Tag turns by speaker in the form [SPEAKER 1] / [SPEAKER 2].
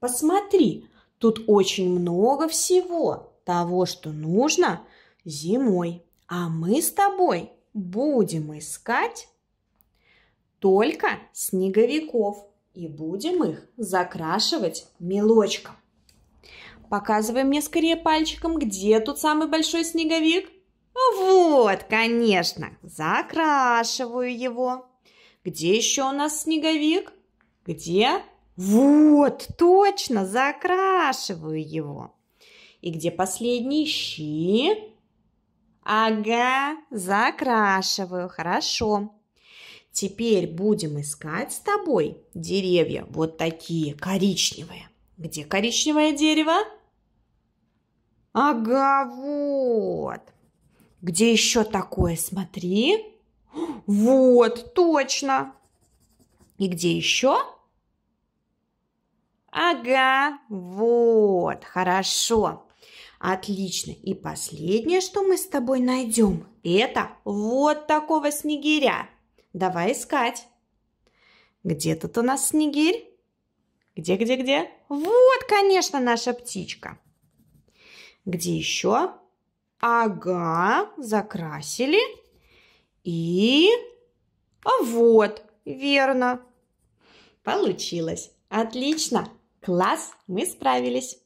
[SPEAKER 1] Посмотри, тут очень много всего того, что нужно зимой. А мы с тобой будем искать только снеговиков и будем их закрашивать мелочком. Показывай мне скорее пальчиком, где тут самый большой снеговик. Вот, конечно, закрашиваю его. Где еще у нас снеговик? Где? Вот, точно, закрашиваю его. И где последний щи? Ага, закрашиваю, хорошо. Теперь будем искать с тобой деревья вот такие коричневые. Где коричневое дерево? Ага, вот. Где еще такое? Смотри. Вот, точно. И где еще? Ага, вот, хорошо. Отлично. И последнее, что мы с тобой найдем, это вот такого снегиря. Давай искать. Где тут у нас снегирь? Где-где-где? Вот, конечно, наша птичка. Где еще? Ага, закрасили. И вот, верно. Получилось. Отлично. Класс, мы справились!